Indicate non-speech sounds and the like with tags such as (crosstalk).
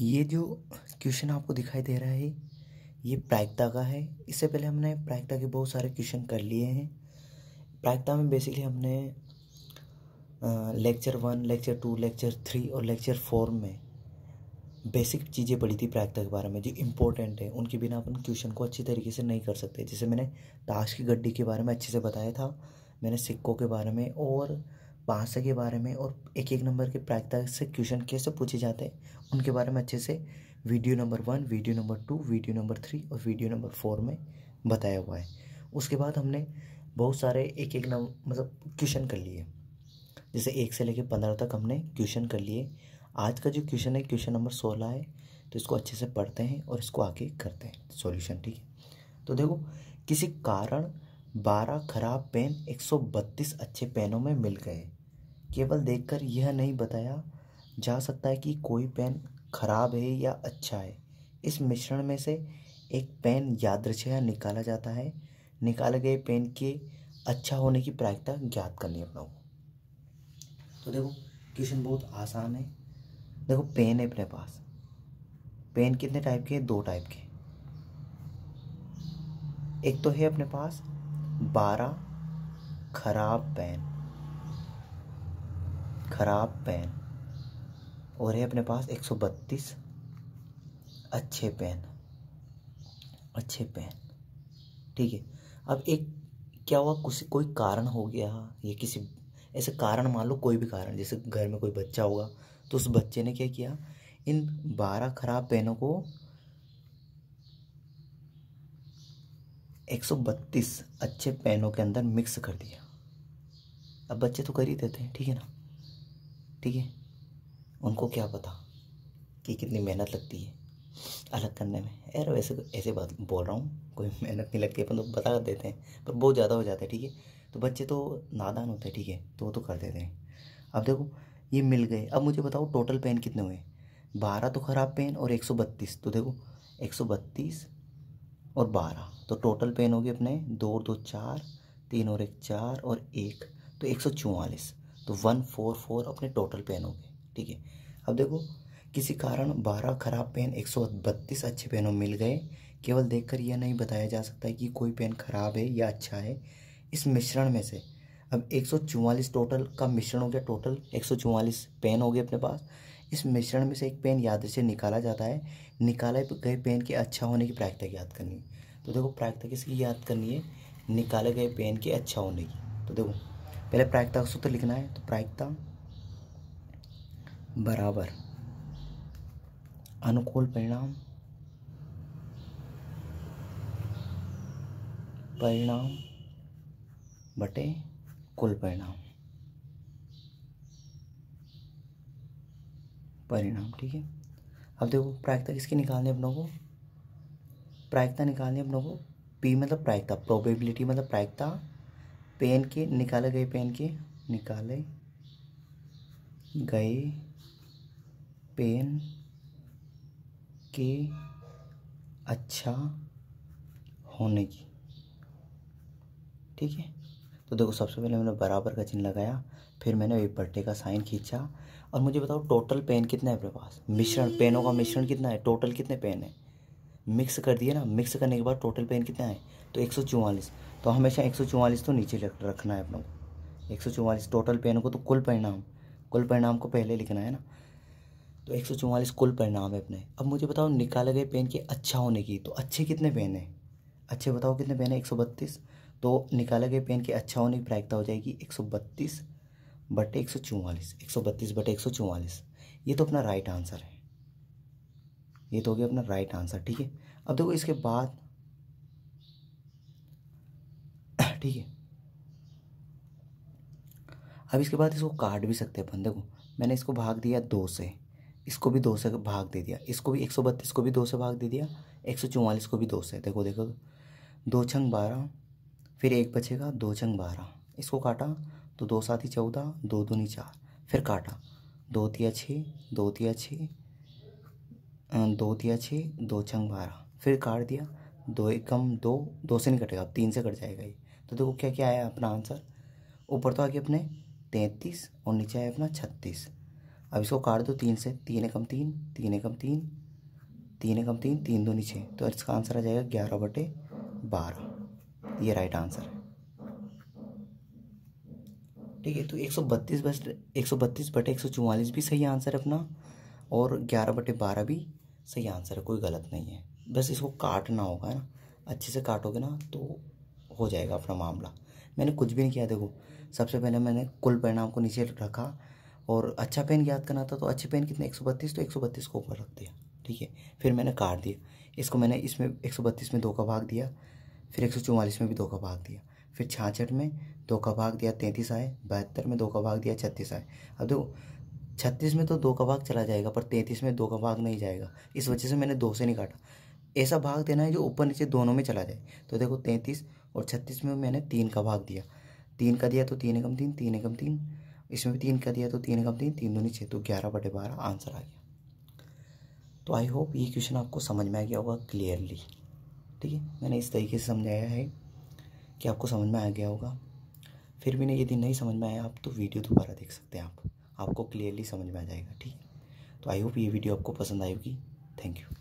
ये जो क्वेश्चन आपको दिखाई दे रहा है ये प्रायिकता का है इससे पहले हमने प्रायिकता के बहुत सारे क्वेश्चन कर लिए हैं प्रायिकता में बेसिकली हमने lecture one lecture two lecture three और लेक्चर फोर में बेसिक चीज़ें पढ़ी थी प्रायिकता के बारे में जो इम्पोर्टेंट है उनके बिना अपन क्वेश्चन को अच्छी तरीके से नहीं कर सकते जैसे मैंने ताश की गड्डी के बारे में अच्छे से बताया था मैंने सिक्कों के बारे में और भाषा के बारे में और एक एक नंबर के प्रायिकता से क्वेश्चन कैसे पूछे जाते हैं उनके बारे में अच्छे से video number one video number two video number three और वीडियो नंबर फोर में बताया हुआ है उसके बाद हमने बहुत सारे एक एक नंबर मतलब क्वेश्चन कर लिए जैसे एक से लेकर पंद्रह तक हमने क्वेश्चन कर लिए आज का जो क्वेश्चन है क्वेश्चन नंबर सोलह है तो इसको अच्छे से पढ़ते हैं और इसको आगे करते हैं सॉल्यूशन ठीक है तो देखो किसी कारण बारह खराब पेन एक सौ बत्तीस अच्छे पेनों में मिल गए केवल देखकर यह नहीं बताया जा सकता है कि कोई पेन खराब है या अच्छा है इस मिश्रण में से एक पेन यादृच्छया निकाला जाता है निकाले गए पेन के अच्छा होने की प्रायिकता ज्ञात करनी है अपना को तो देखो क्वेश्चन बहुत आसान है देखो पेन है अपने पास पेन कितने टाइप के हैं दो टाइप के एक तो है अपने पास बारह खराब पेन खराब पेन और है अपने पास एक सौ बत्तीस अच्छे पेन अच्छे पेन ठीक है अब एक क्या हुआ कुछ कोई कारण हो गया ये किसी ऐसे कारण मान लो कोई भी कारण जैसे घर में कोई बच्चा होगा तो उस बच्चे ने क्या किया इन बारह खराब पेनों को 132 अच्छे पेनों के अंदर मिक्स कर दिया अब बच्चे तो कर ही देते हैं ठीक है ना ठीक है उनको क्या पता कि कितनी मेहनत लगती है अलग करने में यार वैसे तो ऐसे बात बोल रहा हूँ कोई मेहनत नहीं लगती अपन तो बता देते हैं पर बहुत ज़्यादा हो जाता है ठीक है तो बच्चे तो नादान होते हैं ठीक है तो वो तो कर देते हैं अब देखो ये मिल गए अब मुझे बताओ टोटल पेन कितने हुए बारह तो ख़राब पेन और एक सौ बत्तीस तो देखो एक सौ बत्तीस और बारह तो टोटल पेन हो गए अपने दो और दो चार तीन और एक चार और एक तो एक सौ चौवालीस तो वन फोर फोर अपने टोटल पेन हो गए ठीक है अब देखो किसी कारण बारह खराब पेन एक सौ बत्तीस अच्छे पेनों मिल गए केवल देखकर यह नहीं बताया जा सकता है कि कोई पेन खराब है या अच्छा है इस मिश्रण में से अब एक सौ टोटल का मिश्रण हो गया टोटल एक सौ चौवालीस पेन हो गए अपने पास इस मिश्रण में से एक पेन याद से निकाला जाता है निकाले गए पेन के अच्छा होने की प्रैक्टिस याद करनी तो देखो प्रायिकता किसकी याद करनी है निकाले गए पेन के अच्छा होने की तो देखो पहले प्रायिकता का सूत्र लिखना है तो प्रायिकता बराबर अनुकूल परिणाम परिणाम बटे कुल परिणाम परिणाम ठीक है अब देखो प्रायिकता किसकी निकालनी है अपनों को प्रायिकता निकालनी है अपनों को पी मतलब प्रायिकता प्रोबेबिलिटी मतलब प्रायिकता पेन के निकाले गए पेन के निकाले गए पेन के अच्छा होने की ठीक है तो देखो सबसे पहले मैंने बराबर का चिन्ह लगाया फिर मैंने पट्टे का साइन खींचा और मुझे बताओ टोटल पेन कितना है मेरे पास मिश्रण पेनों का मिश्रण कितना है टोटल कितने पेन है मिक्स कर दिया ना मिक्स करने के बाद टोटल पेन कितने आए तो एक तो हमेशा एक तो नीचे रखना है अपने को एक टोटल पेन को तो कुल परिणाम कुल परिणाम को पहले लिखना है ना तो एक कुल परिणाम है अपने अब मुझे बताओ निकाले गए पेन के अच्छा होने की तो अच्छे कितने पेन हैं अच्छे बताओ कितने पेन है एक तो निकाले गए पेन के अच्छा होने की प्रायिकता हो जाएगी एक सौ बत्तीस बटे एक सौ चौवालीस एक सौ बत्तीस बटे एक सौ चौवालीस ये तो अपना राइट आंसर है ये तो हो गया अपना राइट आंसर ठीक है अब देखो इसके बाद (clears throat) ठीक है अब इसके बाद इसको काट भी सकते हैं अपन देखो मैंने इसको भाग दिया दो से इसको भी दो से भाग दे दिया इसको भी एक सौ बत्तीस को भी दो से भाग दे दिया एक सौ चौवालीस को भी दो से देखो देखो दो छंग बारह फिर एक बचेगा दो छंग बारह इसको काटा तो दो ही चौदह दो दूनी चार फिर काटा दो तिया छः दो तिया छः दो दिया छः दो छंग बारह फिर काट दिया दो एकम दो दो से नहीं कटेगा तीन से कट जाएगा ये तो देखो क्या क्या आया अपना आंसर ऊपर तो आ गया अपने तैंतीस और नीचे आया अपना छत्तीस अब इसको काट दो तीन से तीन एकम तीन तीन एकम तीन तीन एकम तीन तीन दो नीचे तो इसका आंसर आ जाएगा ग्यारह बटे बारह ये राइट आंसर है ठीक है तो एक सौ बत्तीस बस एक सौ बत्तीस बटे एक सौ चौवालीस भी सही आंसर है अपना और ग्यारह बटे बारह भी सही आंसर है कोई गलत नहीं है बस इसको काटना होगा है ना अच्छे से काटोगे ना तो हो जाएगा अपना मामला मैंने कुछ भी नहीं किया देखो सबसे पहले मैंने कुल परिणाम को नीचे रखा और अच्छा पेन याद करना था तो अच्छे पेन कितने एक सौ बत्तीस तो एक सौ बत्तीस को ऊपर रख दिया ठीक है फिर मैंने काट दिया इसको मैंने इसमें एक सौ बत्तीस में दो का भाग दिया फिर एक सौ चौवालीस में भी दो का भाग दिया फिर छाछठ में दो का भाग दिया तैंतीस आए बहत्तर में दो का भाग दिया छत्तीस आए अब देखो छत्तीस में तो दो का भाग चला जाएगा पर तैंतीस में दो का भाग नहीं जाएगा इस वजह से मैंने दो से नहीं काटा ऐसा भाग देना है जो ऊपर नीचे दोनों में चला जाए तो देखो तैंतीस और छत्तीस में मैंने तीन का भाग दिया तीन का दिया तो तीन एकम तीन तीन एकम तीन इसमें भी तीन का दिया तो तीन एकम तीन तीन दो नीचे तो ग्यारह बटे बारह आंसर आ गया तो आई होप ये क्वेश्चन आपको समझ में आ गया होगा क्लियरली ठीक है मैंने इस तरीके से समझाया है कि आपको समझ में आ गया होगा फिर भी नहीं यदि नहीं समझ में आया आप तो वीडियो दोबारा देख सकते हैं आप आपको क्लियरली समझ में आ जाएगा ठीक है तो आई होप ये वीडियो आपको पसंद आएगी थैंक यू